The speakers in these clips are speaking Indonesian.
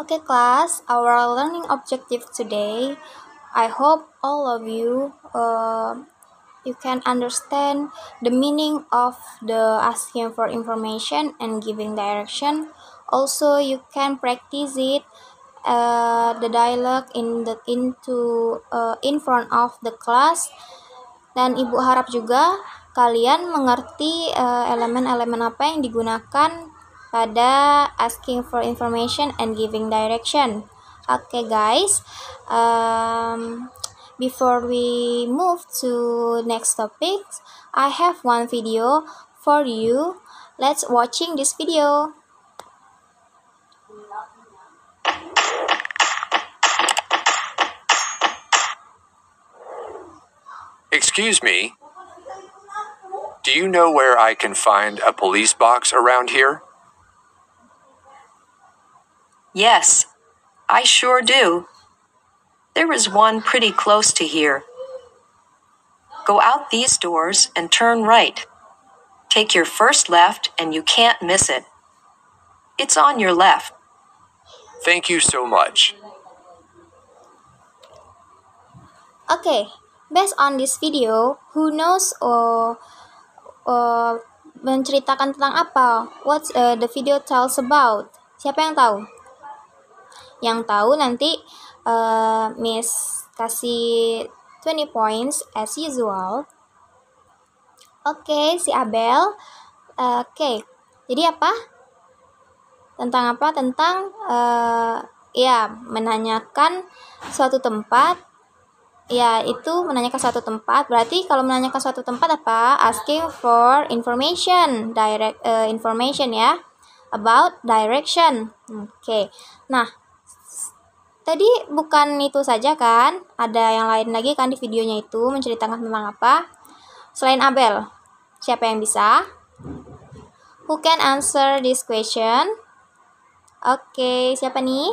Okay, class, our learning objective today. I hope all of you uh, you can understand the meaning of the asking for information and giving direction. Also, you can practice it uh, the dialogue in the into uh, in front of the class. Dan ibu harap juga kalian mengerti uh, elemen-elemen uh, elemen -elemen apa yang digunakan pada asking for information and giving direction. Okay, guys. Um, before we move to next topics, I have one video for you. Let's watching this video. Excuse me. Do you know where I can find a police box around here? Yes, I sure do. There is one pretty close to here. Go out these doors and turn right. Take your first left, and you can't miss it. It's on your left. Thank you so much. Okay, based on this video, who knows or uh, menceritakan tentang apa? What uh, the video tells about? Siapa yang tahu? yang tahu nanti uh, Miss kasih 20 points as usual. Oke, okay, si Abel. Uh, Oke. Okay. Jadi apa? Tentang apa? Tentang uh, ya menanyakan suatu tempat ya itu menanyakan suatu tempat berarti kalau menanyakan suatu tempat apa asking for information direct uh, information ya about direction oke okay. nah Tadi bukan itu saja kan, ada yang lain lagi kan di videonya itu menceritakan tentang apa? Selain Abel, siapa yang bisa? Who can answer this question? Oke, okay, siapa nih?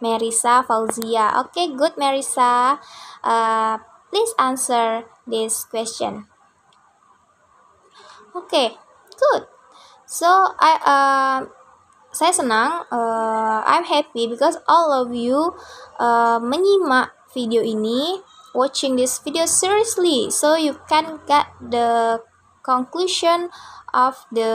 Merisa Fauzia. Oke, okay, good Merisa. Uh, please answer this question. Oke, okay, good. So I uh, saya senang uh, I'm happy because all of you uh, menyimak video ini watching this video seriously so you can get the conclusion of the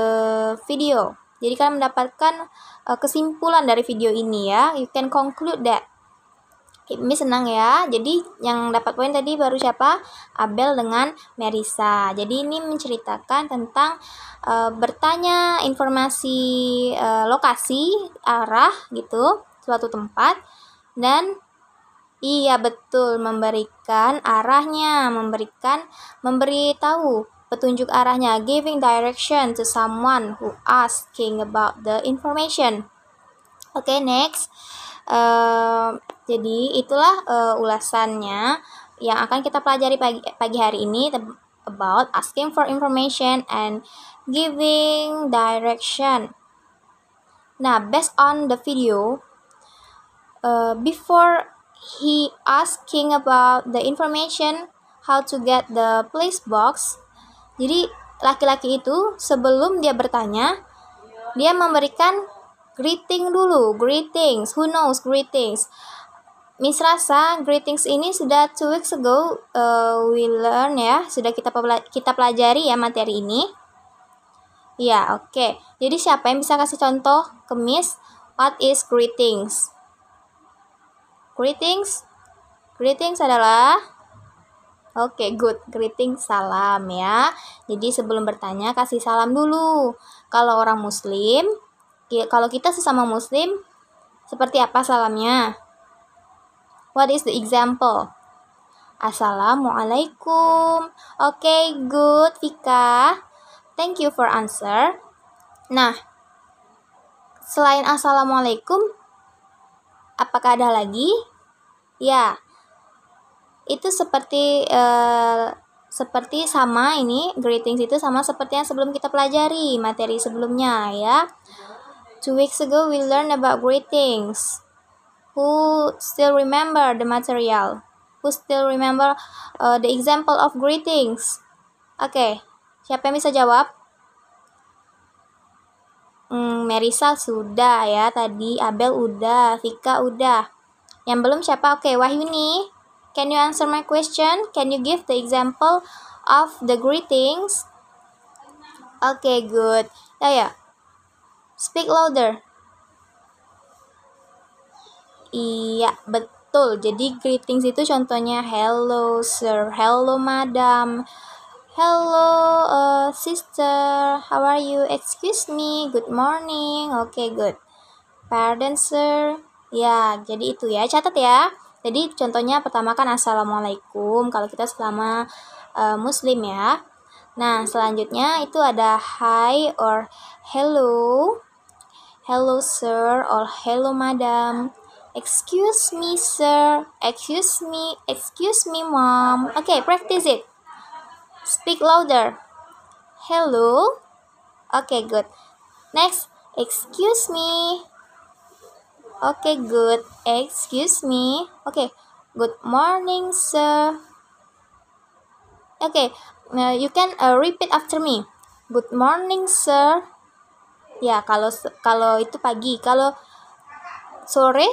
video jadi kalian mendapatkan uh, kesimpulan dari video ini ya you can conclude that ini senang ya. Jadi yang dapat poin tadi baru siapa? Abel dengan Merisa. Jadi ini menceritakan tentang e, bertanya informasi e, lokasi, arah gitu, suatu tempat dan iya betul memberikan arahnya, memberikan memberi tahu petunjuk arahnya, giving direction to someone who asking about the information. Oke, okay, next. Uh, jadi itulah uh, ulasannya yang akan kita pelajari pagi, pagi hari ini about asking for information and giving direction. Nah, based on the video, uh, before he asking about the information how to get the place box. Jadi laki-laki itu sebelum dia bertanya, dia memberikan greeting dulu, greetings, who knows greetings. Miss Rasa, greetings ini sudah two weeks ago uh, we learn ya, sudah kita kita pelajari ya materi ini. Ya, oke. Okay. Jadi siapa yang bisa kasih contoh ke Miss? What is greetings? Greetings, greetings adalah oke okay, good, greetings salam ya. Jadi sebelum bertanya kasih salam dulu. Kalau orang Muslim, kalau kita sesama Muslim, seperti apa salamnya? What is the example? Assalamualaikum. Oke, okay, good Vika. Thank you for answer. Nah, selain assalamualaikum, apakah ada lagi? Ya, itu seperti uh, seperti sama ini greetings itu sama seperti yang sebelum kita pelajari materi sebelumnya ya. Two weeks ago we learned about greetings who still remember the material, who still remember uh, the example of greetings. Oke, okay. siapa yang bisa jawab? Hmm, Merisa sudah ya tadi, Abel udah, Vika udah. Yang belum siapa? Oke, okay, Wahyuni, can you answer my question? Can you give the example of the greetings? Oke, okay, good. Ya ya. Speak louder. Iya, betul. Jadi greetings itu contohnya hello sir, hello madam, hello uh, sister, how are you? Excuse me, good morning. Oke, okay, good. Pardon sir. Ya, jadi itu ya. Catat ya. Jadi contohnya pertama kan assalamualaikum kalau kita selama uh, muslim ya. Nah, selanjutnya itu ada hi or hello. Hello sir or hello madam. Excuse me, sir. Excuse me. Excuse me, mom. Okay, practice it. Speak louder. Hello. Okay, good. Next, excuse me. Okay, good. Excuse me. Okay, good morning, sir. Okay, uh, you can uh, repeat after me. Good morning, sir. Ya, kalau kalau itu pagi. Kalau sore,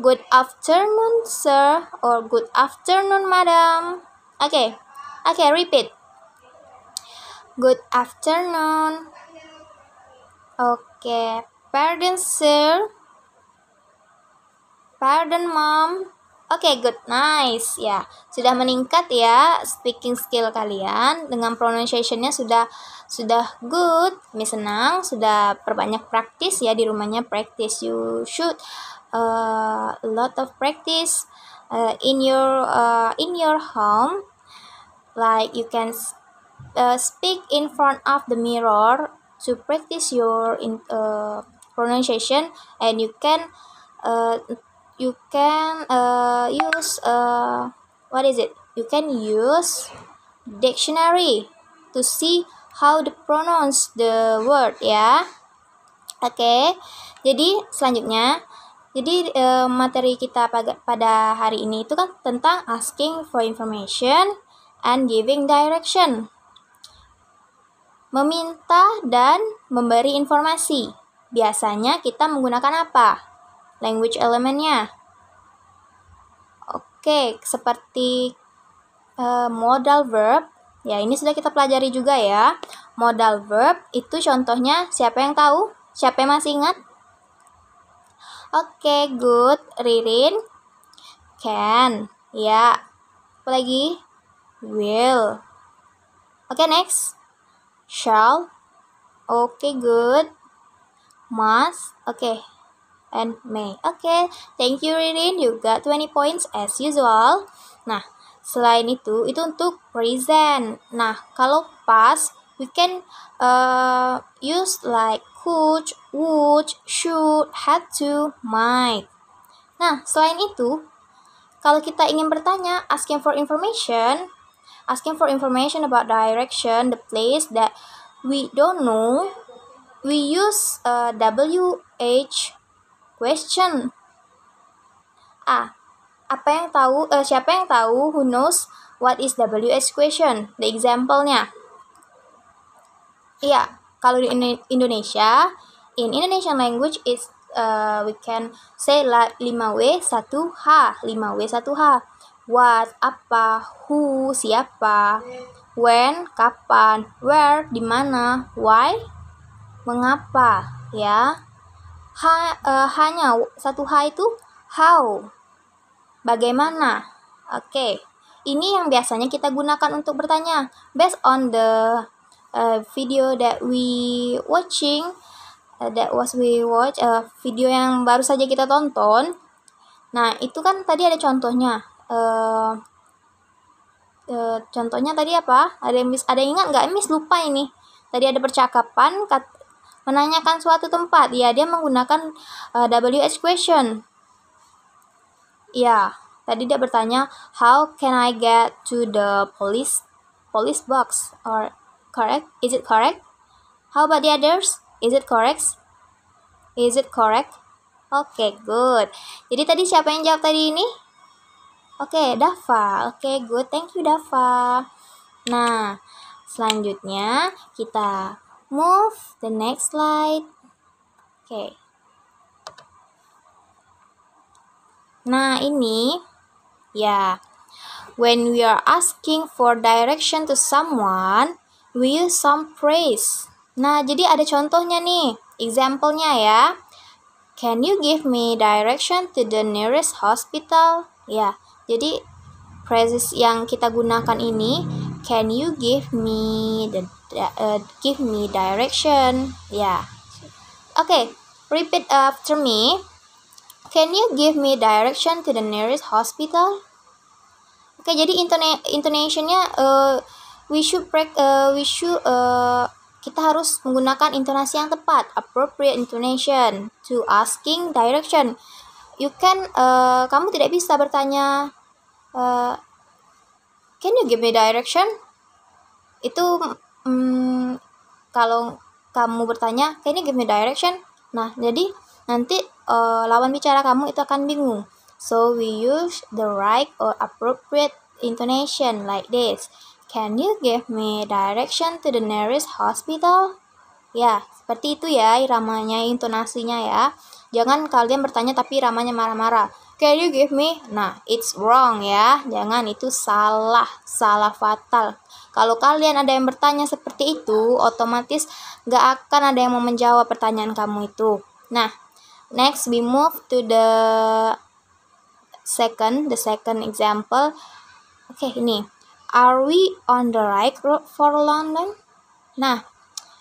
good afternoon sir or good afternoon madam. Okay, okay, repeat. Good afternoon. Okay, pardon sir. Pardon mom. Oke, okay, good, nice ya. Yeah. Sudah meningkat ya speaking skill kalian dengan pronunciationnya sudah sudah good. Kami senang sudah perbanyak praktis ya di rumahnya practice you should a lot of practice uh, in your uh, in your home like you can uh, speak in front of the mirror to practice your in, uh, pronunciation and you can uh, you can uh, use uh, what is it you can use dictionary to see how to pronounce the word ya yeah? oke okay. jadi selanjutnya jadi uh, materi kita pada hari ini itu kan tentang asking for information and giving direction. Meminta dan memberi informasi. Biasanya kita menggunakan apa? Language elementnya. Oke, seperti uh, modal verb. Ya, ini sudah kita pelajari juga ya. Modal verb itu contohnya siapa yang tahu? Siapa yang masih ingat? Oke, okay, good. Ririn. Can. Ya. Apa lagi? Will. Oke, okay, next. Shall. Oke, okay, good. Must. Oke. Okay. And may. Oke, okay. thank you Ririn. You got 20 points as usual. Nah, selain itu, itu untuk present. Nah, kalau past, we can uh, use like could, would, should, had to, might. Nah, selain itu, kalau kita ingin bertanya, asking for information, asking for information about direction, the place that we don't know, we use uh, WH question. Ah, Apa yang tahu, uh, siapa yang tahu, who knows what is WH question? The example-nya. Iya, kalau di Indonesia, in Indonesian language is uh, we can say like lima w satu h lima w satu h What apa, who siapa, when kapan, where di mana, why mengapa, ya. ha uh, hanya satu H itu how. Bagaimana? Oke. Okay. Ini yang biasanya kita gunakan untuk bertanya based on the video that we watching uh, that was we watch uh, video yang baru saja kita tonton nah itu kan tadi ada contohnya uh, uh, contohnya tadi apa ada yang mis ada yang ingat nggak mis lupa ini tadi ada percakapan kat, menanyakan suatu tempat ya dia menggunakan uh, eh, WH question ya tadi dia bertanya how can I get to the police police box or correct? Is it correct? How about the others? Is it correct? Is it correct? Oke, okay, good. Jadi tadi siapa yang jawab tadi ini? Oke, okay, Dafa. Oke, okay, good. Thank you, Dafa. Nah, selanjutnya kita move the next slide. Oke. Okay. Nah, ini ya. Yeah. When we are asking for direction to someone, with some praise. Nah, jadi ada contohnya nih. Example-nya ya. Can you give me direction to the nearest hospital? Ya, jadi phrases yang kita gunakan ini can you give me the uh, give me direction? Ya. Oke, okay, repeat after me. Can you give me direction to the nearest hospital? Oke, okay, jadi intona intonationnya uh, we should break, uh, we should uh, kita harus menggunakan intonasi yang tepat, appropriate intonation to asking direction. You can, uh, kamu tidak bisa bertanya, uh, can you give me direction? Itu um, kalau kamu bertanya, can you give me direction? Nah, jadi nanti uh, lawan bicara kamu itu akan bingung. So we use the right or appropriate intonation like this. Can you give me direction to the nearest hospital? Ya, seperti itu ya iramanya, intonasinya ya. Jangan kalian bertanya tapi iramanya marah-marah. Can you give me? Nah, it's wrong ya. Jangan itu salah, salah fatal. Kalau kalian ada yang bertanya seperti itu, otomatis gak akan ada yang mau menjawab pertanyaan kamu itu. Nah, next we move to the second, the second example. Oke, okay, ini. Are we on the right road for London? Nah,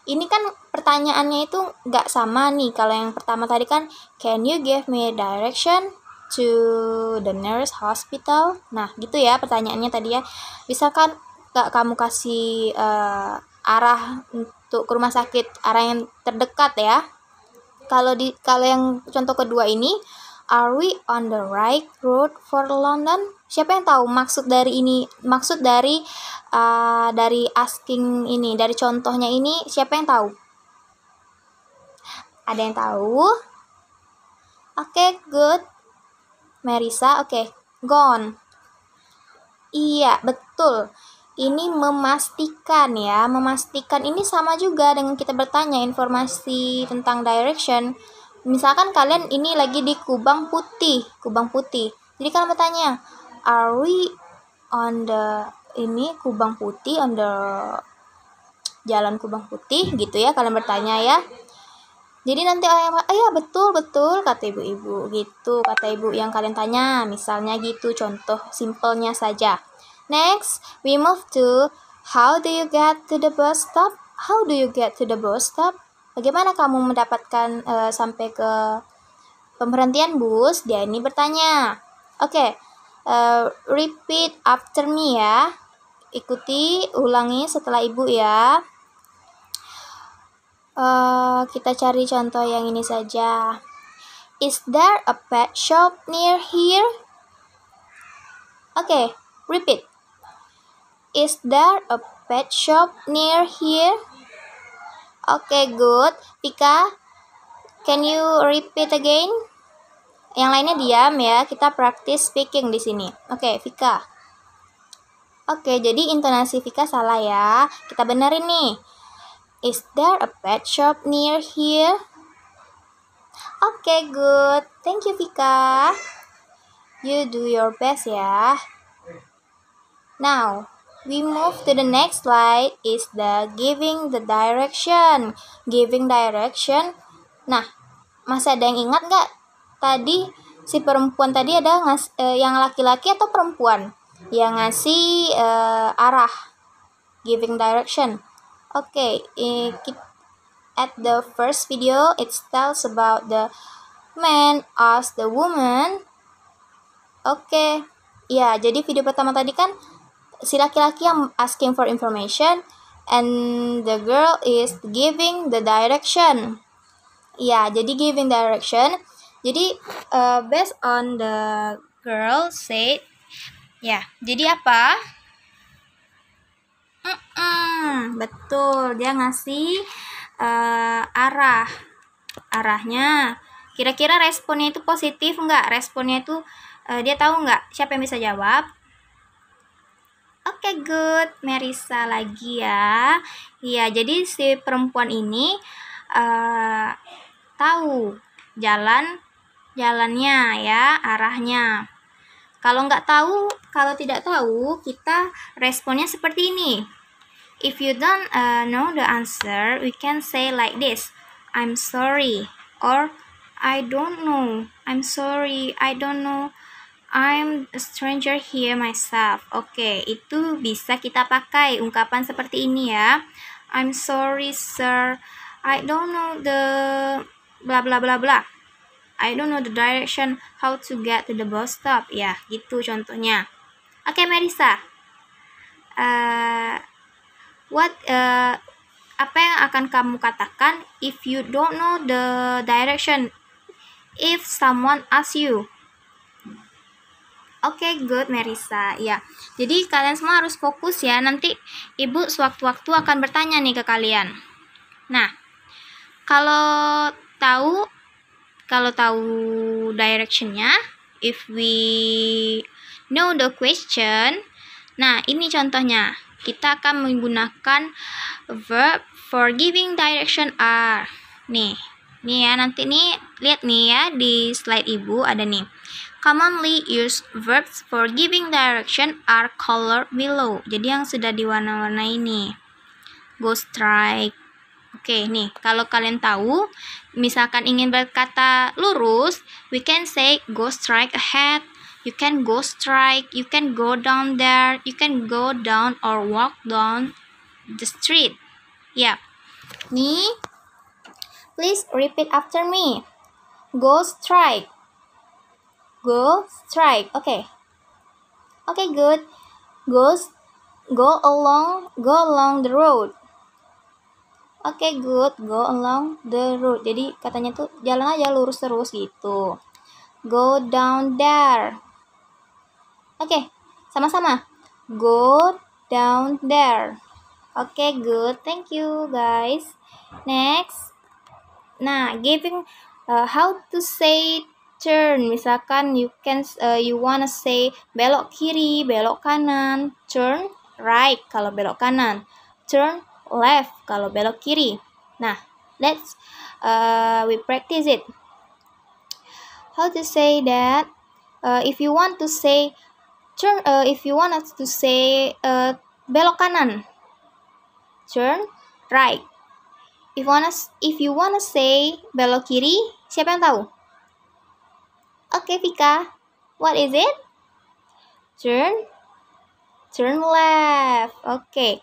ini kan pertanyaannya itu nggak sama nih. Kalau yang pertama tadi kan, can you give me direction to the nearest hospital? Nah, gitu ya pertanyaannya tadi ya. Bisa kan nggak kamu kasih uh, arah untuk ke rumah sakit, arah yang terdekat ya? Kalau di kalau yang contoh kedua ini, are we on the right road for London? siapa yang tahu maksud dari ini maksud dari uh, dari asking ini dari contohnya ini siapa yang tahu ada yang tahu oke okay, good Marisa oke okay. gone iya betul ini memastikan ya memastikan ini sama juga dengan kita bertanya informasi tentang direction misalkan kalian ini lagi di kubang putih kubang putih jadi kalau bertanya are we on the ini Kubang Putih on the Jalan Kubang Putih gitu ya kalian bertanya ya. Jadi nanti ayah, ayah betul betul kata ibu-ibu gitu kata ibu yang kalian tanya misalnya gitu contoh simpelnya saja. Next we move to how do you get to the bus stop? How do you get to the bus stop? Bagaimana kamu mendapatkan uh, sampai ke pemberhentian bus? Dia ini bertanya. Oke, okay, Uh, repeat after me ya. Ikuti, ulangi setelah ibu ya. Uh, kita cari contoh yang ini saja. Is there a pet shop near here? Oke, okay, repeat. Is there a pet shop near here? Oke, okay, good. Pika, can you repeat again? Yang lainnya diam ya. Kita praktis speaking di sini. Oke, okay, Vika. Oke, okay, jadi intonasi Vika salah ya. Kita benerin nih. Is there a pet shop near here? Oke, okay, good. Thank you, Vika. You do your best ya. Now, we move to the next slide is the giving the direction. Giving direction. Nah, masih ada yang ingat nggak tadi si perempuan tadi ada ngas eh, yang laki-laki atau perempuan yang ngasih eh, arah giving direction oke okay, at the first video it tells about the man ask the woman oke okay. ya jadi video pertama tadi kan si laki-laki yang asking for information and the girl is giving the direction ya jadi giving direction jadi uh, based on the girl said, ya. Yeah. Jadi apa? Mm -mm, betul, dia ngasih uh, arah, arahnya. Kira-kira responnya itu positif nggak? Responnya itu uh, dia tahu nggak? Siapa yang bisa jawab? Oke okay, good, Merisa lagi ya. Iya, jadi si perempuan ini uh, tahu jalan jalannya ya, arahnya. Kalau nggak tahu, kalau tidak tahu, kita responnya seperti ini. If you don't uh, know the answer, we can say like this. I'm sorry or I don't know. I'm sorry, I don't know. I'm a stranger here myself. Oke, okay, itu bisa kita pakai ungkapan seperti ini ya. I'm sorry, sir. I don't know the bla bla bla bla. I don't know the direction how to get to the bus stop. Ya, gitu contohnya. Oke, okay, Marisa. Uh, eh, what uh, apa yang akan kamu katakan if you don't know the direction if someone ask you? Oke, okay, good Marisa, Ya. Jadi kalian semua harus fokus ya. Nanti Ibu sewaktu-waktu akan bertanya nih ke kalian. Nah, kalau tahu kalau tahu directionnya if we know the question nah ini contohnya kita akan menggunakan verb for giving direction are nih nih ya nanti nih lihat nih ya di slide ibu ada nih commonly used verbs for giving direction are color below jadi yang sudah diwarna-warna ini go strike oke nih kalau kalian tahu misalkan ingin berkata lurus, we can say go strike ahead, you can go strike. you can go down there, you can go down or walk down the street. Yeah. Ni, please repeat after me. Go strike. Go straight. Okay. Okay, good. Go go along go along the road okay good go along the road jadi katanya tuh jalan aja lurus terus gitu go down there oke okay, sama-sama go down there oke okay, good thank you guys next nah giving uh, how to say turn misalkan you can uh, you wanna say belok kiri belok kanan turn right kalau belok kanan turn left kalau belok kiri. Nah, let's uh, we practice it. How to say that? Uh, if you want to say turn, uh, if you want us to say uh, belok kanan, turn right. If wanna, if you to say belok kiri, siapa yang tahu? Oke okay, Vika, what is it? Turn, turn left. Oke. Okay.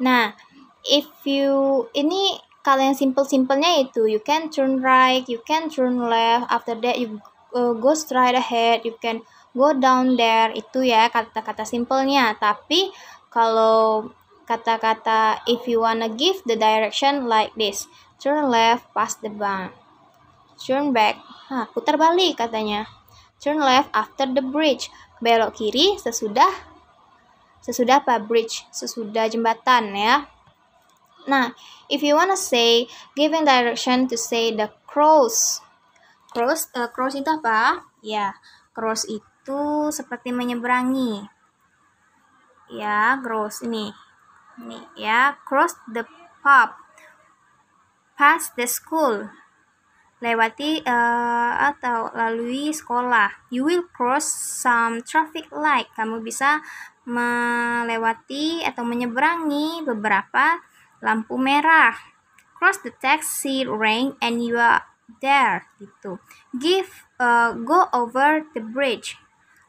Nah, if you ini kalian simple-simpelnya itu you can turn right, you can turn left, after that you uh, go straight ahead, you can go down there itu ya kata-kata simpelnya. Tapi kalau kata-kata if you wanna give the direction like this, turn left past the bank, turn back, ha, putar balik katanya, turn left after the bridge, belok kiri sesudah sesudah apa bridge, sesudah jembatan ya. Nah, if you wanna say giving direction to say the cross. Cross, uh, cross itu apa? Ya, cross itu seperti menyeberangi. Ya, cross ini. Ini ya, cross the pub. Pass the school. Lewati uh, atau lalui sekolah. You will cross some traffic light. Kamu bisa melewati atau menyeberangi beberapa lampu merah. Cross the taxi rank and you are there gitu. Give uh, go over the bridge.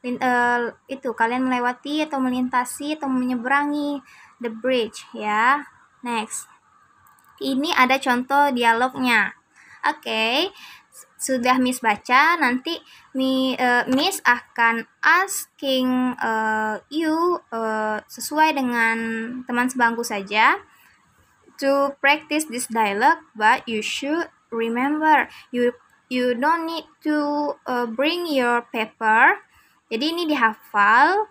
Lin, uh, itu kalian melewati atau melintasi atau menyeberangi the bridge ya. Next. Ini ada contoh dialognya. Oke. Okay. Sudah Miss baca, nanti uh, Miss akan asking uh, you uh, sesuai dengan teman sebangku saja to practice this dialogue, but you should remember you you don't need to uh, bring your paper. Jadi ini dihafal.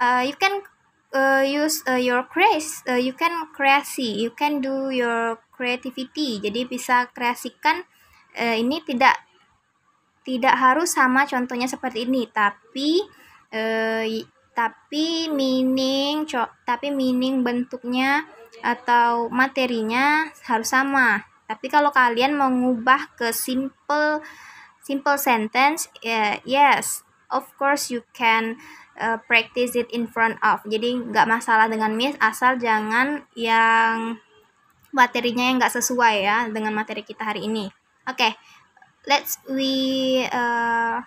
Uh, you can uh, use uh, your crease. Uh, you can kreasi. You can do your creativity. Jadi bisa kreasikan. Uh, ini tidak tidak harus sama contohnya seperti ini, tapi uh, tapi meaning co tapi meaning bentuknya atau materinya harus sama. Tapi kalau kalian mengubah ke simple simple sentence, yeah, yes, of course you can uh, practice it in front of. Jadi nggak masalah dengan miss asal jangan yang materinya yang nggak sesuai ya dengan materi kita hari ini. Oke, okay, let's we uh,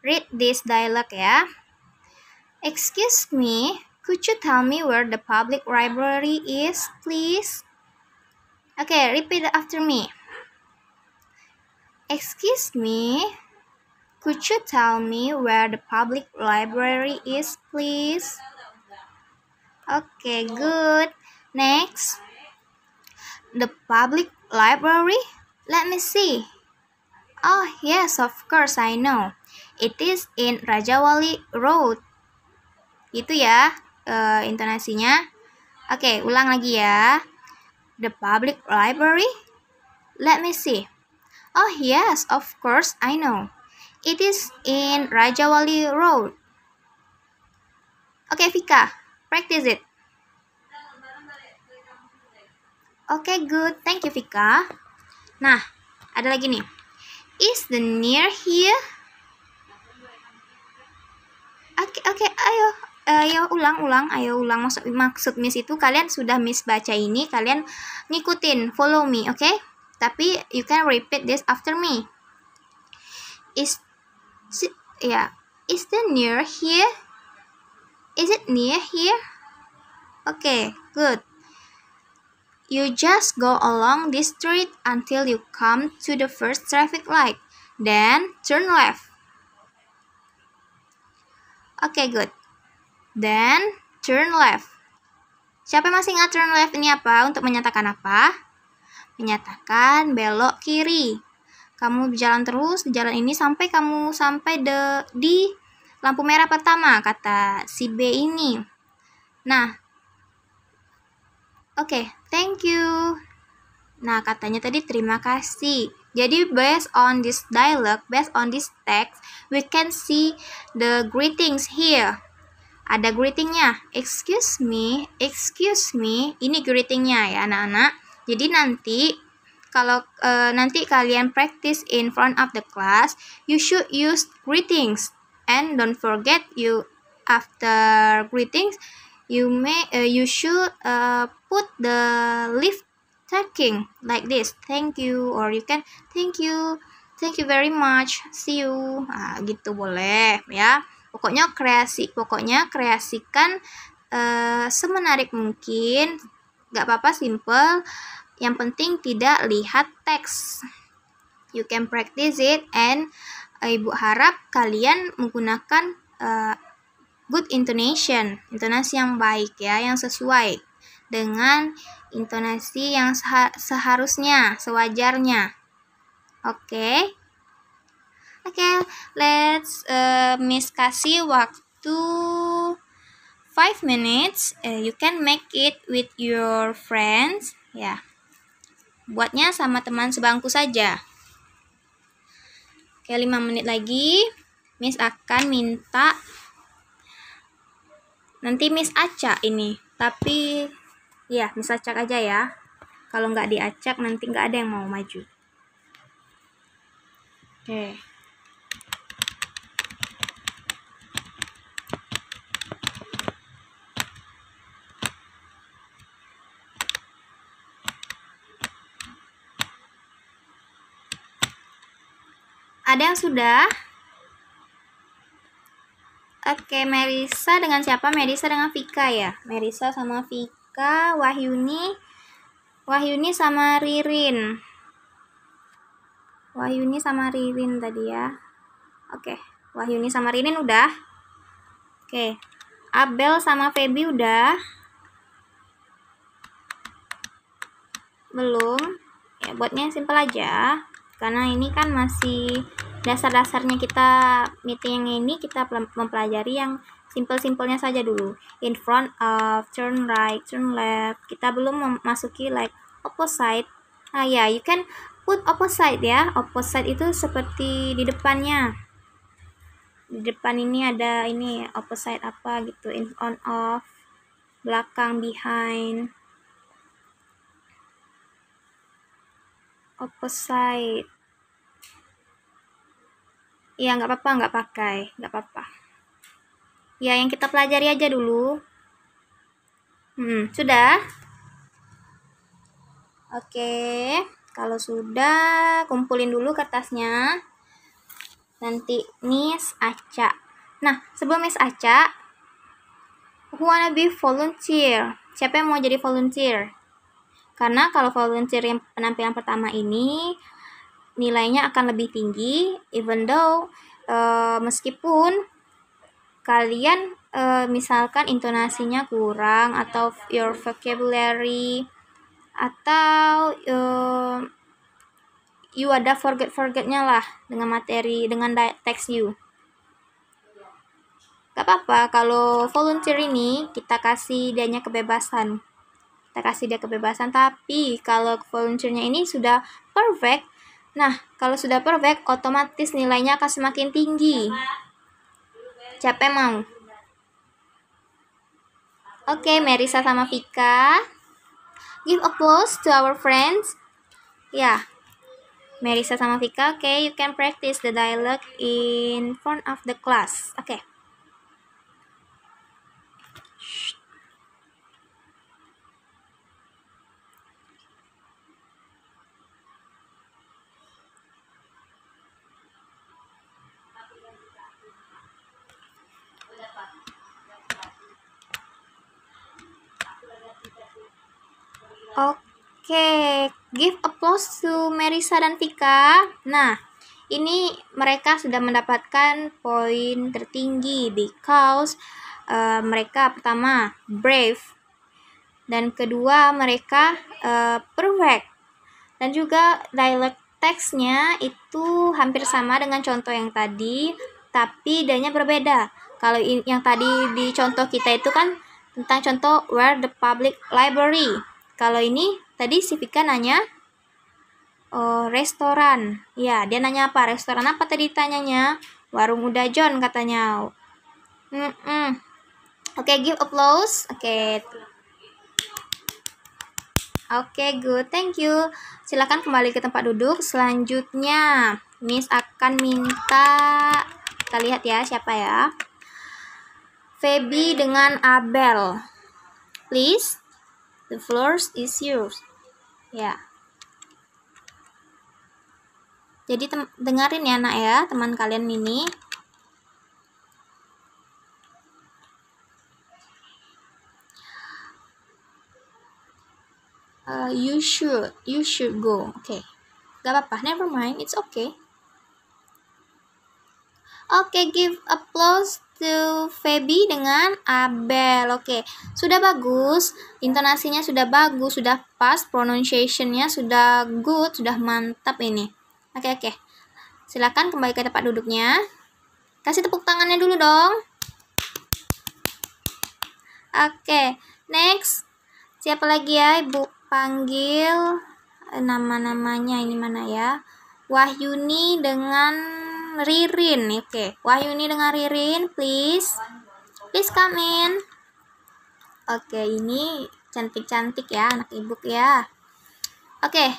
read this dialogue ya. Excuse me, Could you tell me where the public library is, please? Okay, repeat after me. Excuse me, could you tell me where the public library is, please? Okay, good. Next, the public library? Let me see. Oh, yes, of course, I know. It is in Rajawali Road. Itu ya uh, intonasinya. Oke, okay, ulang lagi ya. The public library? Let me see. Oh yes, of course I know. It is in Rajawali Road. Oke, okay, Vika, practice it. Oke, okay, good. Thank you, Vika. Nah, ada lagi nih. Is the near here? Oke, okay, oke, okay, ayo, Eh, ayo ya ulang-ulang, ayo ulang. Maksud maksud miss itu kalian sudah miss baca ini, kalian ngikutin, follow me, oke? Okay? Tapi you can repeat this after me. Is yeah, is the near here? Is it near here? Okay, good. You just go along this street until you come to the first traffic light. Then turn left. Okay, good. Then, turn left. Siapa yang masih ingat turn left ini apa? Untuk menyatakan apa? Menyatakan belok kiri. Kamu berjalan terus di jalan ini sampai kamu sampai de, di lampu merah pertama, kata si B ini. Nah, oke, okay, thank you. Nah, katanya tadi terima kasih. Jadi based on this dialogue, based on this text, we can see the greetings here ada greetingnya. Excuse me, excuse me. Ini greetingnya ya anak-anak. Jadi nanti kalau e, nanti kalian practice in front of the class, you should use greetings and don't forget you after greetings you may uh, you should uh, put the lift talking like this thank you or you can thank you thank you very much see you ah gitu boleh ya pokoknya kreasi pokoknya kreasikan uh, semenarik mungkin Gak apa-apa simple yang penting tidak lihat teks you can practice it and uh, ibu harap kalian menggunakan uh, good intonation intonasi yang baik ya yang sesuai dengan intonasi yang seharusnya sewajarnya oke okay? Oke, okay, let's uh, Miss kasih waktu 5 minutes. Uh, you can make it with your friends. Ya. Yeah. Buatnya sama teman sebangku saja. Oke, okay, 5 menit lagi. Miss akan minta nanti Miss acak ini. Tapi ya, yeah, Miss acak aja ya. Kalau nggak diacak nanti nggak ada yang mau maju. Oke. Okay. sudah? Oke, Merisa dengan siapa? Merisa dengan Vika ya. Merisa sama Vika, Wahyuni, Wahyuni sama Ririn. Wahyuni sama Ririn tadi ya. Oke, Wahyuni sama Ririn udah. Oke, Abel sama Feby udah. Belum. Ya, buatnya simple aja. Karena ini kan masih dasar-dasarnya kita meeting yang ini kita mempelajari yang simple-simpelnya saja dulu in front of turn right turn left kita belum memasuki like opposite ah ya yeah, you can put opposite ya opposite itu seperti di depannya di depan ini ada ini opposite apa gitu in on off belakang behind opposite Iya, nggak apa-apa, nggak pakai, nggak apa-apa. Ya, yang kita pelajari aja dulu. Hmm, sudah? Oke, kalau sudah, kumpulin dulu kertasnya. Nanti Miss Aca. Nah, sebelum Miss Aca, who wanna be volunteer? Siapa yang mau jadi volunteer? Karena kalau volunteer yang penampilan pertama ini, nilainya akan lebih tinggi even though uh, meskipun kalian uh, misalkan intonasinya kurang atau your vocabulary atau uh, you ada forget forgetnya lah dengan materi dengan text you Gak apa-apa kalau volunteer ini kita kasih dianya kebebasan kita kasih dia kebebasan tapi kalau volunteernya ini sudah perfect Nah, kalau sudah perfect, otomatis nilainya akan semakin tinggi. Capek mau? Oke, okay, Merisa sama Vika. Give applause to our friends. Ya, yeah. Merisa sama Vika, oke, okay, you can practice the dialogue in front of the class. Oke. Okay. Oke, give applause to Merisa dan Tika. Nah, ini mereka sudah mendapatkan poin tertinggi because uh, mereka pertama brave dan kedua mereka uh, perfect dan juga dialect teksnya itu hampir sama dengan contoh yang tadi tapi idenya berbeda kalau yang tadi di contoh kita itu kan tentang contoh where the public library kalau ini tadi si nanya oh, restoran. Ya, dia nanya apa? Restoran apa tadi tanyanya? Warung Uda John katanya. Mm -mm. Oke, okay, give applause. Oke. Okay. Oke, okay, good. Thank you. Silakan kembali ke tempat duduk. Selanjutnya, Miss akan minta kita lihat ya siapa ya. Feby dengan Abel. Please The floor is yours. Ya. Jadi dengerin ya nak ya, teman kalian ini. Uh, you should, you should go. Oke. Okay. Gak apa-apa, never mind, it's okay. Oke, okay, give applause to Feby dengan Abel. Oke, okay. sudah bagus, intonasinya sudah bagus, sudah pas, pronunciationnya sudah good, sudah mantap ini. Oke, okay, oke. Okay. Silakan kembali ke tempat duduknya. Kasih tepuk tangannya dulu dong. Oke, okay. next. Siapa lagi ya? Ibu panggil nama-namanya ini mana ya? Wahyuni dengan Ririn. Oke, okay. Wahyuni dengan Ririn, please. Please come in. Oke, okay, ini cantik-cantik ya anak ibu ya. Oke, okay,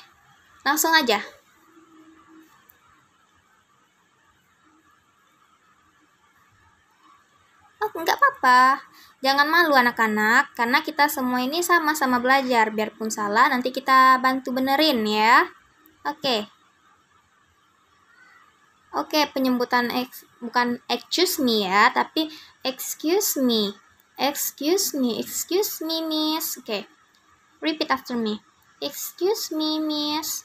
langsung aja. Oh, nggak apa-apa. Jangan malu anak-anak, karena kita semua ini sama-sama belajar. Biarpun salah, nanti kita bantu benerin ya. Oke. Okay. Oke, penyebutan ex, bukan excuse me ya, tapi excuse me. Excuse me, excuse me, miss. Oke. Okay. Repeat after me. Excuse me, miss.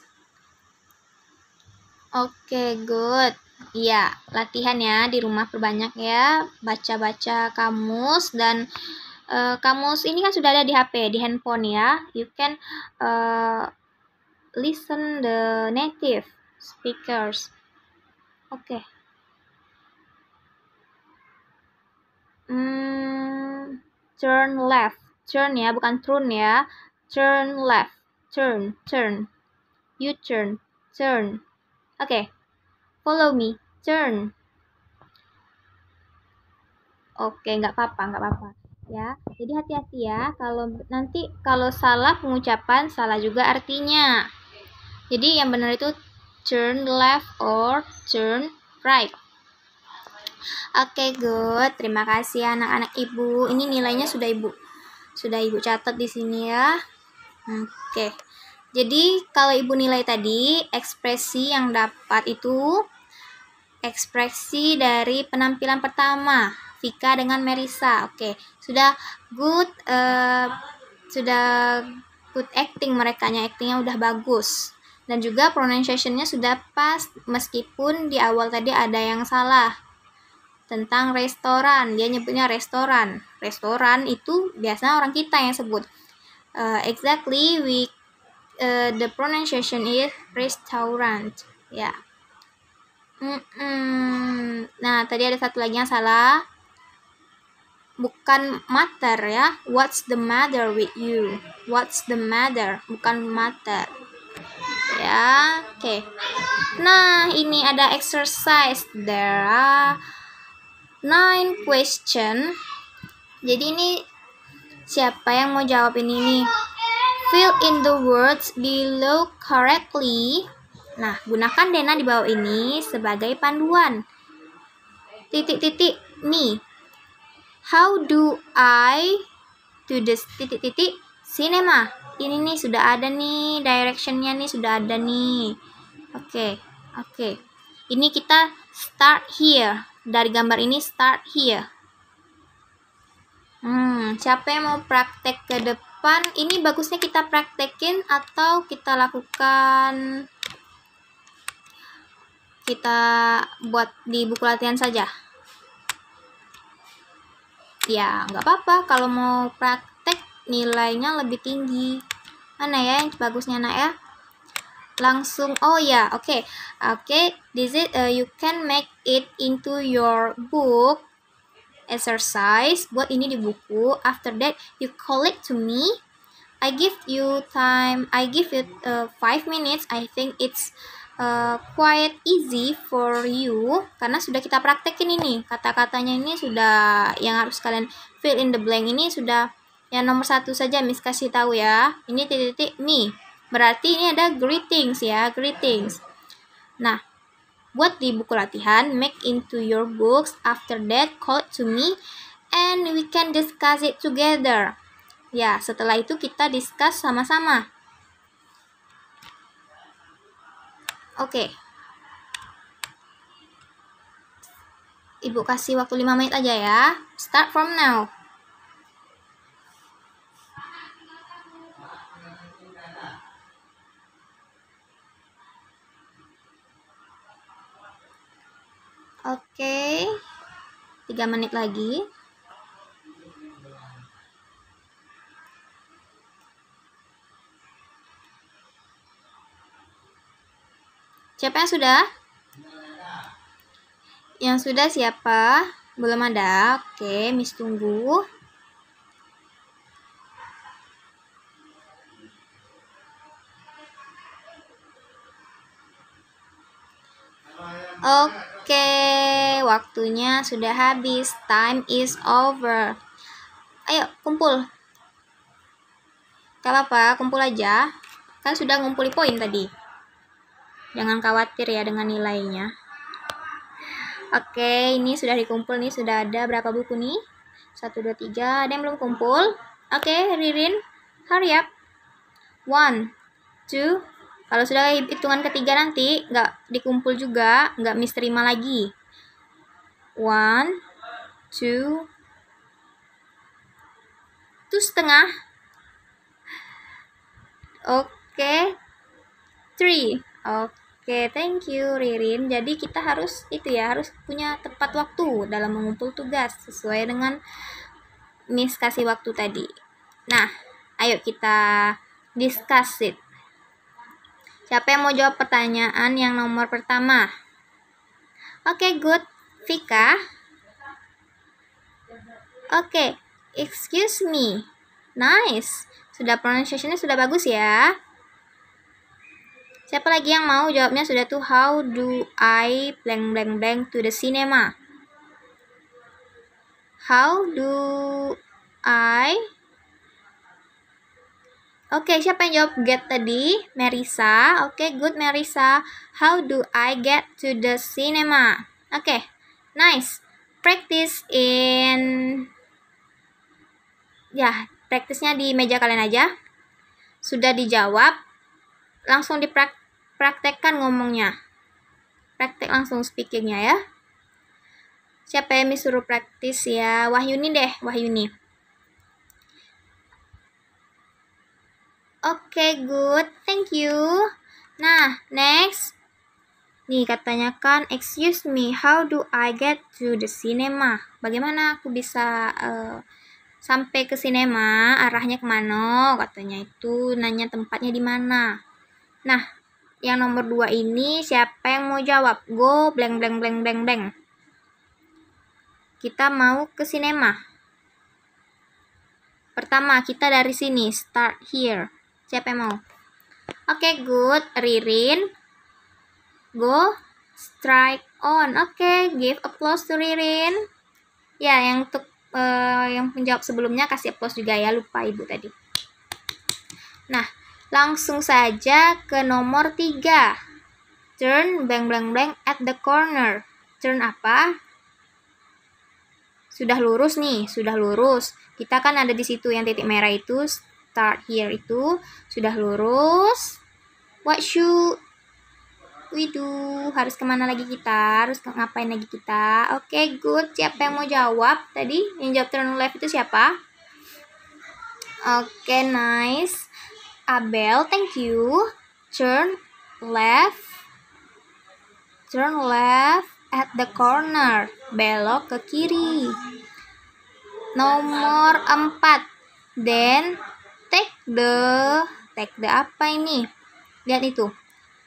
Oke, okay, good. Iya, latihan ya di rumah perbanyak ya, baca-baca kamus dan uh, kamus ini kan sudah ada di HP, di handphone ya. You can uh, listen the native speakers. Oke. Okay. Hmm, turn left. Turn ya, bukan turn ya. Turn left. Turn, turn. You turn, turn. Oke. Okay. Follow me. Turn. Oke, okay, nggak apa-apa, nggak apa-apa ya. Jadi hati-hati ya kalau nanti kalau salah pengucapan salah juga artinya. Jadi yang benar itu turn left or turn right. Oke, okay, good. Terima kasih anak-anak Ibu. Ini nilainya sudah Ibu sudah Ibu catat di sini ya. Oke. Okay. Jadi kalau Ibu nilai tadi ekspresi yang dapat itu ekspresi dari penampilan pertama Vika dengan Merisa. Oke, okay. sudah good uh, sudah good acting mereka nya actingnya udah bagus dan juga pronunciationnya sudah pas meskipun di awal tadi ada yang salah tentang restoran dia nyebutnya restoran restoran itu biasanya orang kita yang sebut uh, exactly we uh, the pronunciation is restaurant ya yeah. nah tadi ada satu lagi yang salah bukan matter ya what's the matter with you what's the matter bukan matter ya oke okay. nah ini ada exercise there are nine question jadi ini siapa yang mau jawab ini nih fill in the words below correctly nah gunakan dena di bawah ini sebagai panduan titik-titik nih how do I to the titik-titik cinema ini nih sudah ada nih directionnya nih sudah ada nih oke okay, oke okay. ini kita start here dari gambar ini start here hmm siapa yang mau praktek ke depan ini bagusnya kita praktekin atau kita lakukan kita buat di buku latihan saja ya nggak apa-apa kalau mau praktek nilainya lebih tinggi. Mana ya yang bagusnya nak ya? Langsung oh ya, yeah, oke. Okay. Oke, okay, this is uh, you can make it into your book exercise. Buat ini di buku. After that you call it to me. I give you time. I give you uh, five minutes. I think it's uh, quite easy for you karena sudah kita praktekin ini kata-katanya ini sudah yang harus kalian fill in the blank ini sudah yang nomor satu saja Miss kasih tahu ya. Ini titik-titik me. Berarti ini ada greetings ya, greetings. Nah, buat di buku latihan, make into your books. After that, call to me and we can discuss it together. Ya, setelah itu kita discuss sama-sama. Oke. Okay. Ibu kasih waktu 5 menit aja ya. Start from now. 3 menit lagi Siapa yang sudah? Yang sudah siapa? Belum ada. Oke, Miss tunggu. Oke. Oke, waktunya sudah habis. Time is over. Ayo, kumpul. Gak apa-apa, kumpul aja. Kan sudah ngumpuli poin tadi. Jangan khawatir ya dengan nilainya. Oke, ini sudah dikumpul nih. Sudah ada berapa buku nih? Satu dua tiga Ada yang belum kumpul? Oke, Ririn. Hurry up. 1, 2, kalau sudah hitungan ketiga nanti nggak dikumpul juga, nggak misterima lagi. One, two, two setengah. Oke, okay. three. Oke, okay, thank you Ririn. Jadi kita harus itu ya, harus punya tepat waktu dalam mengumpul tugas sesuai dengan Miss kasih waktu tadi. Nah, ayo kita discuss it. Siapa yang mau jawab pertanyaan yang nomor pertama? Oke, okay, good. Vika. Oke, okay, excuse me. Nice. Sudah pronunciationnya sudah bagus ya. Siapa lagi yang mau jawabnya sudah tuh how do I blank blank blank to the cinema? How do I Oke, okay, siapa yang jawab get tadi? Merisa. Oke, okay, good Merisa. How do I get to the cinema? Oke, okay, nice. Practice in ya, praktisnya di meja kalian aja. Sudah dijawab, langsung dipraktekkan ngomongnya. Praktek langsung speakingnya ya. Siapa yang disuruh praktis ya? Wahyuni deh, Wahyuni. Oke, okay, good. Thank you. Nah, next. Nih, katanya kan, excuse me, how do I get to the cinema? Bagaimana aku bisa uh, sampai ke cinema? Arahnya kemana? Katanya itu nanya tempatnya di mana. Nah, yang nomor dua ini siapa yang mau jawab? Go blank blank blank blank blank. Kita mau ke cinema. Pertama, kita dari sini, start here. Siapa yang mau? Oke, okay, good. Ririn. Go strike on. Oke, okay, give applause to Ririn. Ya, yang untuk uh, yang menjawab sebelumnya kasih applause juga ya, lupa Ibu tadi. Nah, langsung saja ke nomor 3. Turn blank blank blank at the corner. Turn apa? Sudah lurus nih, sudah lurus. Kita kan ada di situ yang titik merah itu start here itu sudah lurus. What should we do? Harus kemana lagi kita? Harus ngapain lagi kita? Oke, okay, good. Siapa yang mau jawab tadi? Yang jawab turn left itu siapa? Oke, okay, nice. Abel, thank you. Turn left. Turn left at the corner. Belok ke kiri. Nomor 4. Then the take the apa ini lihat itu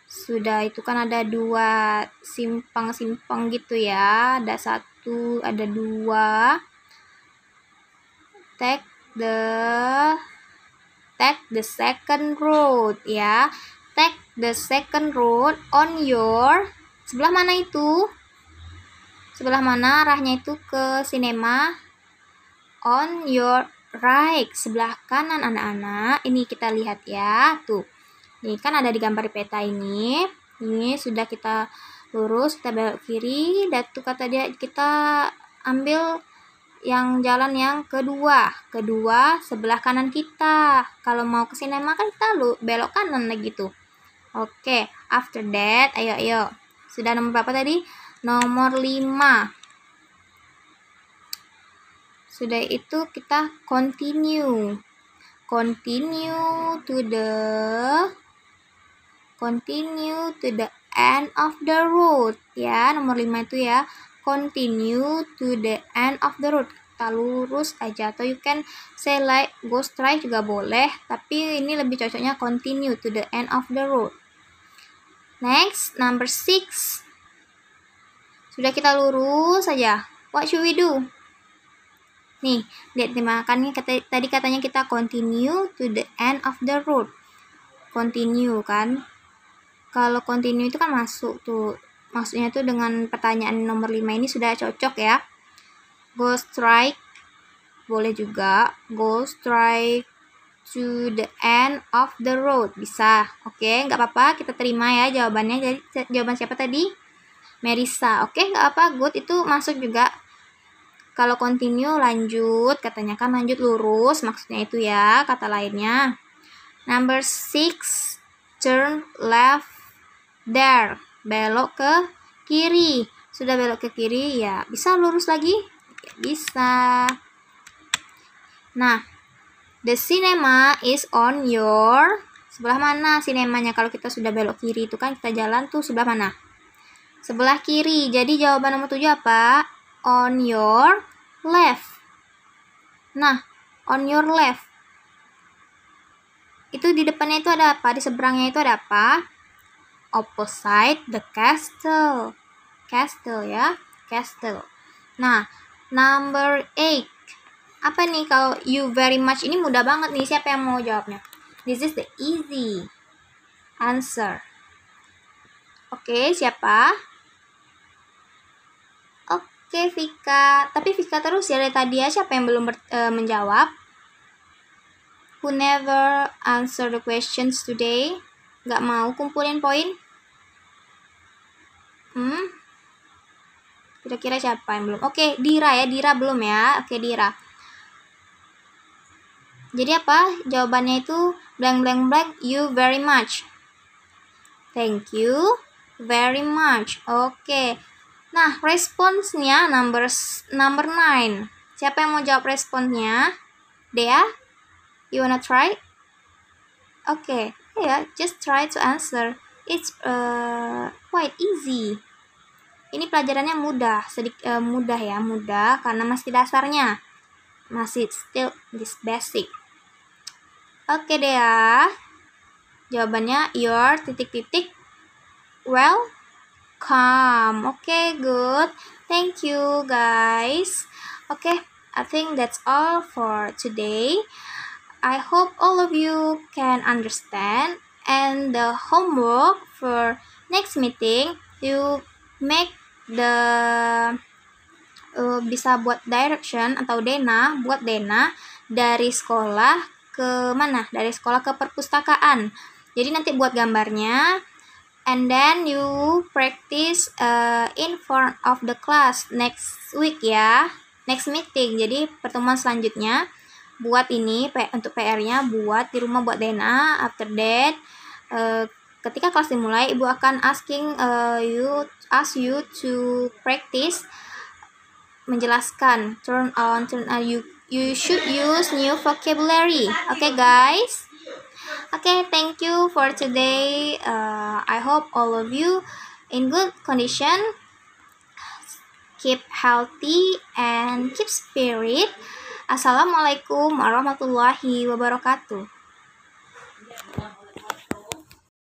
sudah itu kan ada dua simpang-simpang gitu ya ada satu ada dua take the take the second road ya take the second road on your sebelah mana itu sebelah mana arahnya itu ke cinema on your Right, sebelah kanan anak-anak. Ini kita lihat ya, tuh. Ini kan ada di gambar peta ini. Ini sudah kita lurus, kita belok kiri. Dan tuh kata dia kita ambil yang jalan yang kedua. Kedua sebelah kanan kita. Kalau mau ke sinema kan kita lu belok kanan lagi tuh. Oke, okay, after that, ayo ayo. Sudah nomor berapa tadi? Nomor 5. Sudah itu kita continue. Continue to the continue to the end of the road ya. Nomor 5 itu ya. Continue to the end of the road. Kita lurus aja atau you can say like go straight juga boleh, tapi ini lebih cocoknya continue to the end of the road. Next, number 6. Sudah kita lurus saja. What should we do? Nih, lihat nih kata, tadi katanya kita continue to the end of the road. Continue kan. Kalau continue itu kan masuk tuh. Maksudnya tuh dengan pertanyaan nomor 5 ini sudah cocok ya. Go strike boleh juga. Go strike to the end of the road bisa oke okay, nggak apa-apa kita terima ya jawabannya jadi jawaban siapa tadi Merisa oke okay, nggak apa good itu masuk juga kalau continue lanjut, katanya kan lanjut lurus, maksudnya itu ya, kata lainnya. Number 6, turn left there. Belok ke kiri. Sudah belok ke kiri, ya bisa lurus lagi? Ya, bisa. Nah, the cinema is on your sebelah mana sinemanya? Kalau kita sudah belok kiri itu kan kita jalan tuh sebelah mana? Sebelah kiri. Jadi jawaban nomor 7 apa? On your left. Nah, on your left. Itu di depannya itu ada apa? Di seberangnya itu ada apa? Opposite the castle. Castle ya, castle. Nah, number eight. Apa nih kalau you very much ini mudah banget nih. Siapa yang mau jawabnya? This is the easy answer. Oke, okay, siapa? Oke, Vika. Tapi Vika terus ya dari tadi ya. Siapa yang belum uh, menjawab? Who never answer the questions today? Gak mau kumpulin poin? Hmm? Kira-kira siapa yang belum? Oke, Dira ya. Dira belum ya. Oke, Dira. Jadi apa? Jawabannya itu blank blank blank you very much. Thank you very much. Oke. Okay. Nah, responsnya number number 9. Siapa yang mau jawab responnya? Dea? You wanna try? Oke, okay. yeah, just try to answer. It's uh, quite easy. Ini pelajarannya mudah, sedikit uh, mudah ya, mudah karena masih dasarnya. Masih still this basic. Oke okay, Dea. Jawabannya your titik-titik well come. Okay, good. Thank you, guys. Okay, I think that's all for today. I hope all of you can understand and the homework for next meeting you make the uh, bisa buat direction atau dena buat dena dari sekolah ke mana dari sekolah ke perpustakaan jadi nanti buat gambarnya and then you practice uh, in front of the class next week ya next meeting jadi pertemuan selanjutnya buat ini untuk PR-nya buat di rumah buat DNA after that uh, ketika kelas dimulai ibu akan asking uh, you ask you to practice menjelaskan turn on turn on uh, you you should use new vocabulary oke okay, guys okay thank you for today uh, i hope all of you in good condition keep healthy and keep spirit assalamualaikum warahmatullahi wabarakatuh